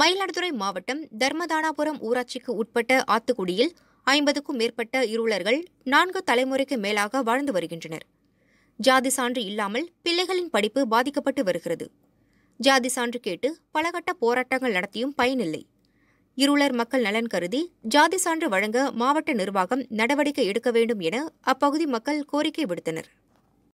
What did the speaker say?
மயிலாடுதுறை மாவட்டம் தர்மதானாபுரம் ஊராட்சிக்கு உட்பட்ட ஆத்துக்குடியில் ஐம்பதுக்கும் மேற்பட்ட இருளர்கள் நான்கு தலைமுறைக்கு மேலாக வாழ்ந்து வருகின்றனர் ஜாதி சான்று இல்லாமல் பிள்ளைகளின் படிப்பு பாதிக்கப்பட்டு வருகிறது ஜாதி சான்று கேட்டு பலகட்ட போராட்டங்கள் நடத்தியும் பயனில்லை இருளர் மக்கள் நலன் கருதி ஜாதி சான்று வழங்க மாவட்ட நிர்வாகம் நடவடிக்கை எடுக்க வேண்டும் என அப்பகுதி மக்கள் கோரிக்கை விடுத்தனர்